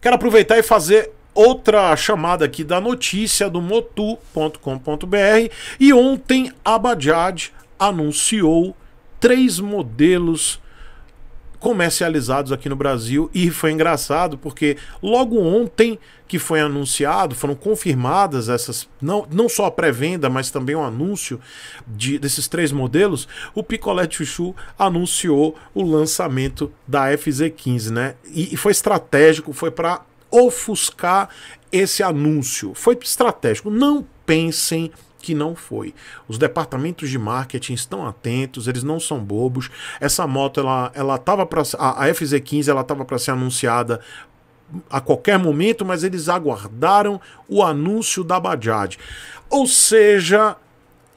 Quero aproveitar e fazer outra chamada aqui da notícia do motu.com.br e ontem a Bajaj anunciou três modelos comercializados aqui no Brasil. E foi engraçado porque logo ontem que foi anunciado, foram confirmadas essas, não, não só a pré-venda, mas também o anúncio de, desses três modelos, o Picolé Chuchu anunciou o lançamento da FZ15, né? E, e foi estratégico, foi para ofuscar esse anúncio. Foi estratégico. Não pensem que não foi. Os departamentos de marketing estão atentos, eles não são bobos. Essa moto ela ela tava para a, a FZ15 ela tava para ser anunciada a qualquer momento, mas eles aguardaram o anúncio da Bajaj. Ou seja,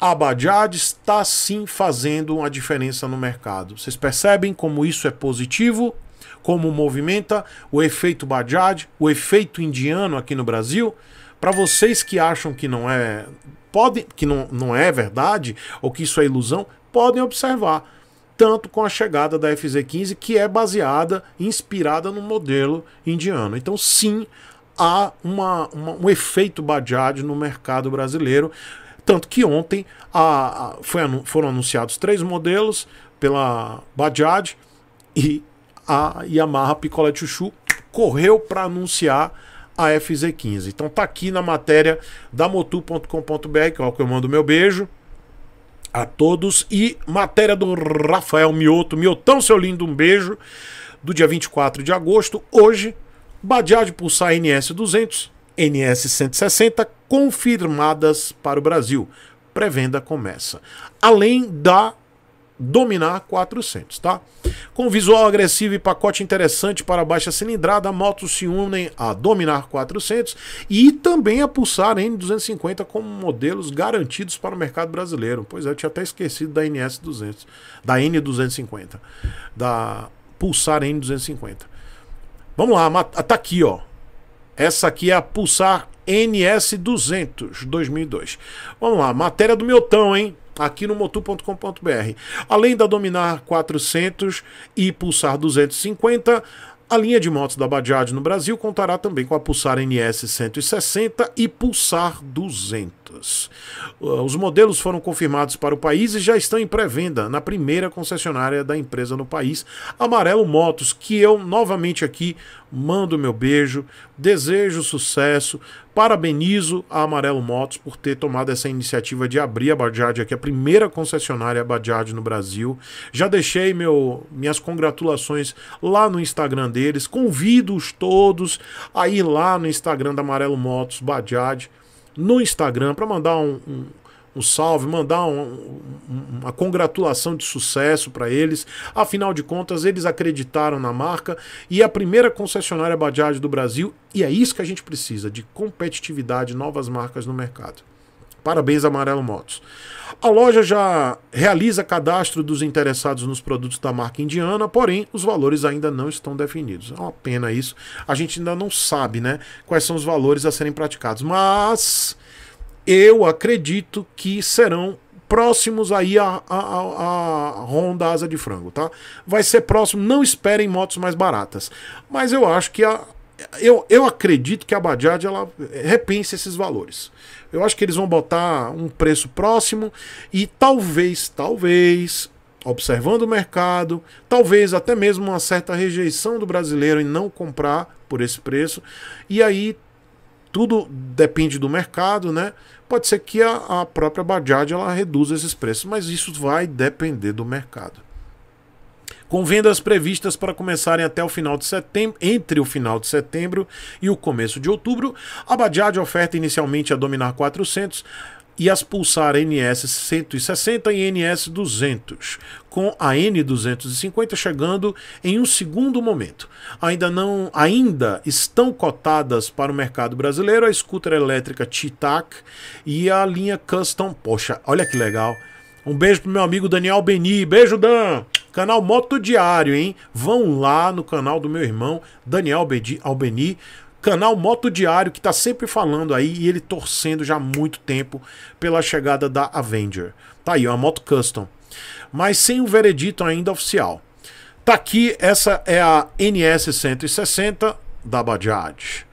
a Bajaj está sim fazendo uma diferença no mercado. Vocês percebem como isso é positivo? Como movimenta o efeito Bajaj, o efeito indiano aqui no Brasil? Para vocês que acham que não é podem, que não, não é verdade, ou que isso é ilusão, podem observar. Tanto com a chegada da FZ15, que é baseada, inspirada no modelo indiano. Então, sim, há uma, uma, um efeito Bajaj no mercado brasileiro. Tanto que ontem a, a, anu foram anunciados três modelos pela Bajaj e a Yamaha Picolé Chuchu correu para anunciar a FZ15. Então tá aqui na matéria da motu.com.br, que é o que eu mando meu beijo a todos. E matéria do Rafael Mioto. Miotão, seu lindo, um beijo. Do dia 24 de agosto, hoje, de pulsar NS200, NS160 confirmadas para o Brasil. Pré-venda começa. Além da dominar 400, tá? Com visual agressivo e pacote interessante para baixa cilindrada, motos se unem a dominar 400 e também a pulsar N250 como modelos garantidos para o mercado brasileiro. Pois é, eu tinha até esquecido da NS 200, da N250, da Pulsar N250. Vamos lá, tá aqui, ó. Essa aqui é a Pulsar NS 200 2002. Vamos lá, matéria do meu tão, hein? aqui no motu.com.br. Além da Dominar 400 e Pulsar 250, a linha de motos da Bajaj no Brasil contará também com a Pulsar NS 160 e Pulsar 200 motos. Ah, os modelos foram confirmados para o país e já estão em pré-venda na primeira concessionária da empresa no país, Amarelo Motos, que eu novamente aqui mando meu beijo, desejo sucesso, parabenizo a Amarelo Motos por ter tomado essa iniciativa de abrir a Bajaj aqui, é a primeira concessionária Bajaj no Brasil. Já deixei meu, minhas congratulações lá no Instagram deles, convido-os todos a ir lá no Instagram da Amarelo Motos Bajaj no Instagram para mandar um, um, um, salve, mandar um, uma congratulação de sucesso para eles. Afinal de contas, eles acreditaram na marca e é a primeira concessionária Bajaj do Brasil. E é isso que a gente precisa: de competitividade, novas marcas no mercado. Parabéns, Amarelo Motos. A loja já realiza cadastro dos interessados nos produtos da marca indiana, porém os valores ainda não estão definidos. É uma pena isso. A gente ainda não sabe, né, quais são os valores a serem praticados, mas eu acredito que serão próximos aí a, a, a, a Honda Asa de Frango, tá? Vai ser próximo, não esperem motos mais baratas. Mas eu acho que a, eu, eu acredito que a Bajaj ela eh, repense esses valores. Eu acho que eles vão botar um preço próximo e talvez, talvez, observando o mercado, talvez até mesmo uma certa rejeição do brasileiro em não comprar por esse preço. E aí tudo depende do mercado, né? Pode ser que a, a própria Bajaj ela reduza esses preços, mas isso vai depender do mercado com vendas previstas para começarem até o final de setembro, entre o final de setembro e o começo de outubro. A Bajaj oferta inicialmente a Dominar 400 e as Pulsar NS 160 e NS 200, com a N250 chegando em um segundo momento. Ainda não, ainda estão cotadas para o mercado brasileiro a scooter elétrica Titac e a linha Custom. Poxa, olha que legal. Um beijo pro meu amigo Daniel Beni. Beijo, Dan! Canal Moto Diário, hein? Vão lá no canal do meu irmão Daniel Albeni canal Moto Diário que tá sempre falando aí e ele torcendo já há muito tempo pela chegada da Avenger. Tá aí, uma moto custom, mas sem o veredito ainda oficial. Tá aqui, essa é a NS 160 da Bajaj.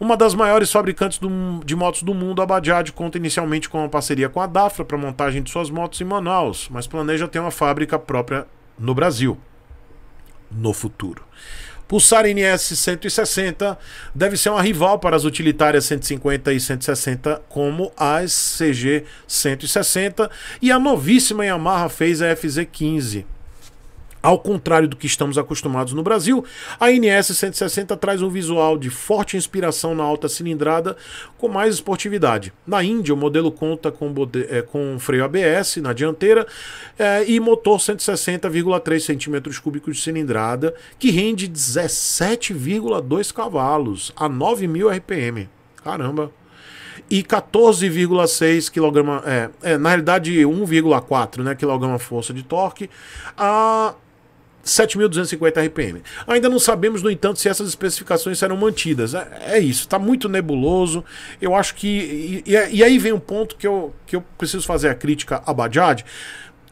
Uma das maiores fabricantes do, de motos do mundo, a Bajaj conta inicialmente com uma parceria com a Dafra para montagem de suas motos em Manaus, mas planeja ter uma fábrica própria no Brasil no futuro. Pulsar NS 160 deve ser uma rival para as utilitárias 150 e 160, como as CG 160, e a novíssima Yamaha fez a FZ15. Ao contrário do que estamos acostumados no Brasil, a NS 160 traz um visual de forte inspiração na alta cilindrada com mais esportividade. Na Índia, o modelo conta com, é, com freio ABS na dianteira é, e motor 160,3 cm cúbicos de cilindrada, que rende 17,2 cavalos a 9.000 RPM. Caramba! e 14,6 kg, é, é, na realidade 1,4 né, kg força de torque. A 7.250 RPM. Ainda não sabemos, no entanto, se essas especificações serão mantidas. É, é isso, está muito nebuloso. Eu acho que. E, e, aí vem um ponto que eu, que eu preciso fazer a crítica a Bajaj.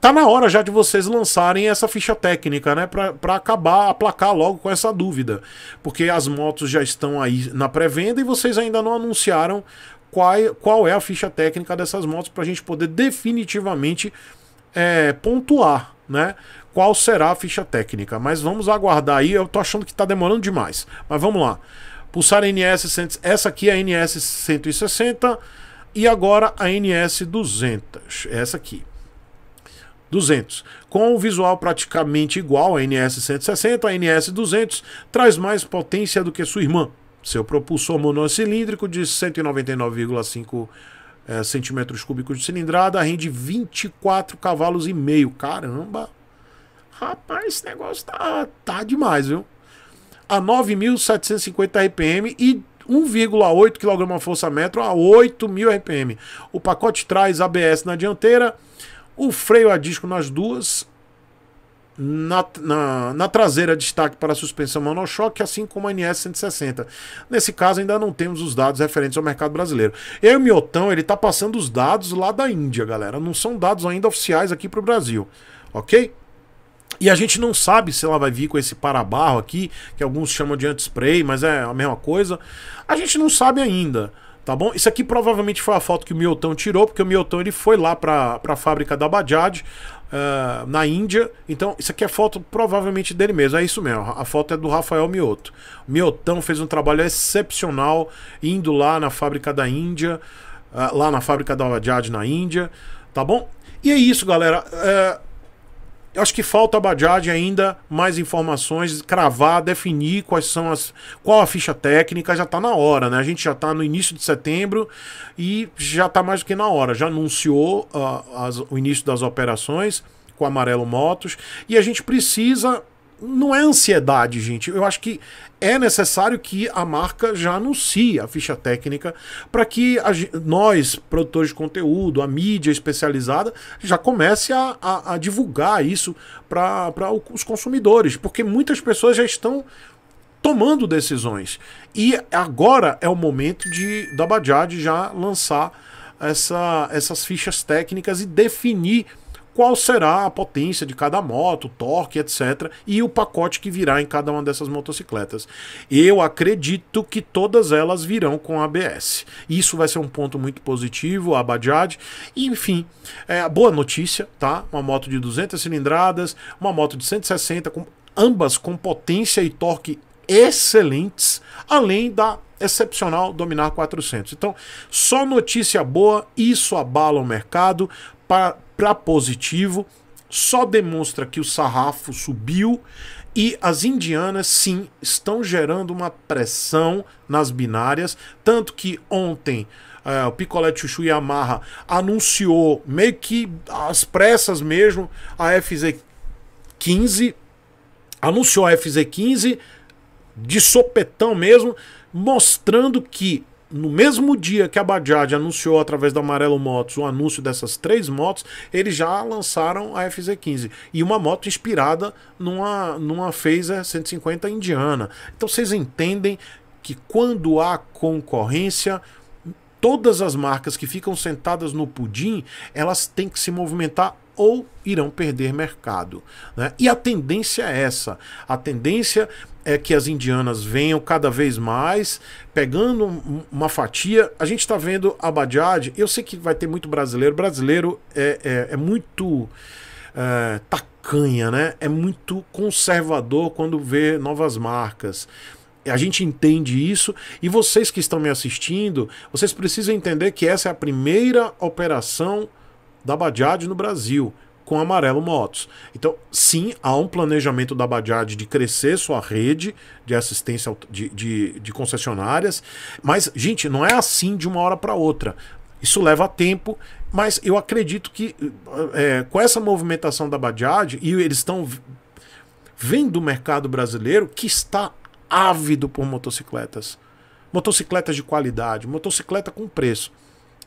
Tá na hora já de vocês lançarem essa ficha técnica, né? Para acabar, aplacar logo com essa dúvida. Porque as motos já estão aí na pré-venda e vocês ainda não anunciaram qual, qual é a ficha técnica dessas motos para a gente poder definitivamente é, pontuar, né? Qual será a ficha técnica? Mas vamos aguardar aí. Eu tô achando que está demorando demais. Mas vamos lá. Pulsar NS 100, essa aqui é a NS 160 e agora a NS 200, essa aqui. 200. Com o visual praticamente igual a NS160, a NS200 traz mais potência do que sua irmã. Seu propulsor monocilíndrico de 199,5 é, centímetros cúbicos de cilindrada, rende 24 cavalos e meio. Caramba! Rapaz, esse negócio tá, tá demais, viu? A 9.750 RPM e 1,8 kgfm metro a 8.000 RPM. O pacote traz ABS na dianteira, o freio a disco nas duas, na, na, na, traseira destaque para a suspensão monochoque, assim como a NS 160. Nesse caso, ainda não temos os dados referentes ao mercado brasileiro. Eu e o Miotão, ele está passando os dados lá da Índia, galera. Não são dados ainda oficiais aqui para o Brasil, ok? E a gente não sabe se ela vai vir com esse para-barro aqui, que alguns chamam de anti-spray, mas é a mesma coisa. A gente não sabe ainda. Tá bom? Isso aqui provavelmente foi a foto que o Miotão tirou, porque o Miotão ele foi lá para a fábrica da Bajaj, Uh, na Índia. Então, isso aqui é foto provavelmente dele mesmo. É isso mesmo. A foto é do Rafael Mioto. O Miotão fez um trabalho excepcional indo lá na fábrica da Índia, uh, lá na fábrica da Bajaj na Índia, tá bom? E é isso, galera. Uh, eu acho que falta a Bajaj ainda mais informações, cravar, definir quais são as. qual a ficha técnica, já está na hora, né? A gente já está no início de setembro e já está mais do que na hora. Já anunciou uh, as, o início das operações com Amarelo Motos e a gente precisa não é ansiedade, gente. Eu acho que é necessário que a marca já anuncie a ficha técnica para que a, nós, produtores de conteúdo, a mídia especializada, já comece a, a, a divulgar isso para os consumidores, porque muitas pessoas já estão tomando decisões. E agora é o momento de da Bajaj já lançar essa, essas fichas técnicas e definir qual será a potência de cada moto, torque, etc. E o pacote que virá em cada uma dessas motocicletas. Eu acredito que todas elas virão com ABS. Isso vai ser um ponto muito positivo, a Bajaj. enfim, é, boa notícia, tá? Uma moto de 200 cilindradas, uma moto de 160, com, ambas com potência e torque excelentes, além da excepcional Dominar 400. Então, só notícia boa, isso abala o mercado. Para, para positivo, só demonstra que o sarrafo subiu e as indianas, sim, estão gerando uma pressão nas binárias. Tanto que ontem é, o Picolé Chuchu Yamaha anunciou, meio que às pressas mesmo, a FZ15. Anunciou a FZ15 de sopetão mesmo, mostrando que no mesmo dia que a Bajaj anunciou através da Amarelo Motos o anúncio dessas três motos, eles já lançaram a FZ15 e uma moto inspirada numa numa Phaser 150 indiana. Então vocês entendem que quando há concorrência, todas as marcas que ficam sentadas no pudim, elas têm que se movimentar ou irão perder mercado. Né? E a tendência é essa. A tendência é que as indianas venham cada vez mais, pegando uma fatia. A gente está vendo a Bajaj, eu sei que vai ter muito brasileiro. Brasileiro é, é, é muito é, tacanha, né? É muito conservador quando vê novas marcas. A gente entende isso e vocês que estão me assistindo, vocês precisam entender que essa é a primeira operação da Bajaj no Brasil com Amarelo Motos. Então, sim, há um planejamento da Bajaj de crescer sua rede de assistência de, de, de concessionárias, mas, gente, não é assim de uma hora para outra. Isso leva tempo, mas eu acredito que é, com essa movimentação da Bajaj, e eles estão vendo o mercado brasileiro que está ávido por motocicletas. Motocicletas de qualidade, motocicleta com preço.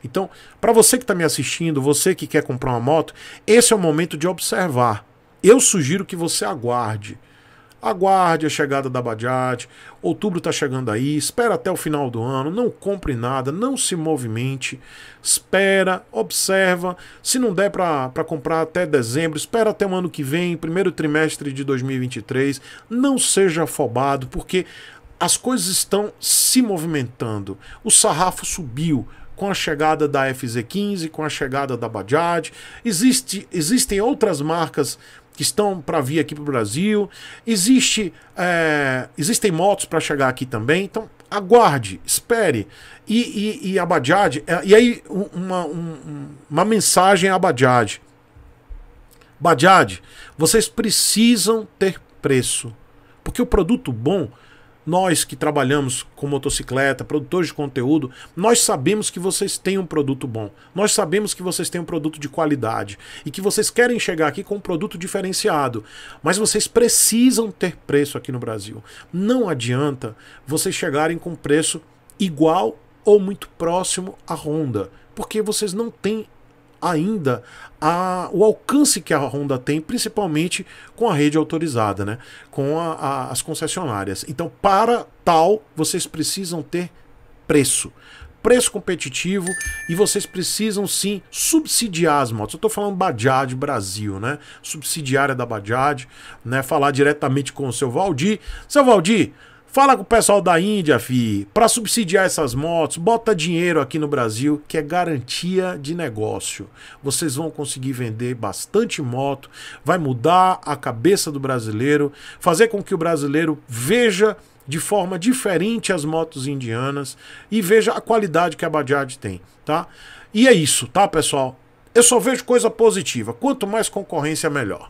Então, para você que está me assistindo, você que quer comprar uma moto, esse é o momento de observar. Eu sugiro que você aguarde. Aguarde a chegada da Bajaj. Outubro está chegando aí. Espera até o final do ano. Não compre nada. Não se movimente. Espera, observa. Se não der para comprar até dezembro, espera até o ano que vem, primeiro trimestre de 2023. Não seja afobado, porque as coisas estão se movimentando. O sarrafo subiu com a chegada da FZ15, com a chegada da Bajaj. Existe, existem outras marcas que estão para vir aqui para o Brasil. Existe, é, existem motos para chegar aqui também. Então, aguarde, espere. E, e, e a Bajaj, é, e aí uma, uma mensagem à Bajaj. Bajaj, vocês precisam ter preço. Porque o produto bom nós que trabalhamos com motocicleta, produtores de conteúdo, nós sabemos que vocês têm um produto bom. Nós sabemos que vocês têm um produto de qualidade e que vocês querem chegar aqui com um produto diferenciado. Mas vocês precisam ter preço aqui no Brasil. Não adianta vocês chegarem com preço igual ou muito próximo à Honda, porque vocês não têm ainda a, o alcance que a Honda tem, principalmente com a rede autorizada, né? com a, a, as concessionárias. Então, para tal, vocês precisam ter preço. Preço competitivo e vocês precisam sim subsidiar as motos. Eu estou falando Bajaj Brasil, né? Subsidiária da Bajaj, né? Falar diretamente com o seu Valdir. Seu Valdir, Fala com o pessoal da Índia, fi, para subsidiar essas motos, bota dinheiro aqui no Brasil, que é garantia de negócio. Vocês vão conseguir vender bastante moto, vai mudar a cabeça do brasileiro, fazer com que o brasileiro veja de forma diferente as motos indianas e veja a qualidade que a Bajaj tem, tá? E é isso, tá, pessoal? Eu só vejo coisa positiva. Quanto mais concorrência, melhor.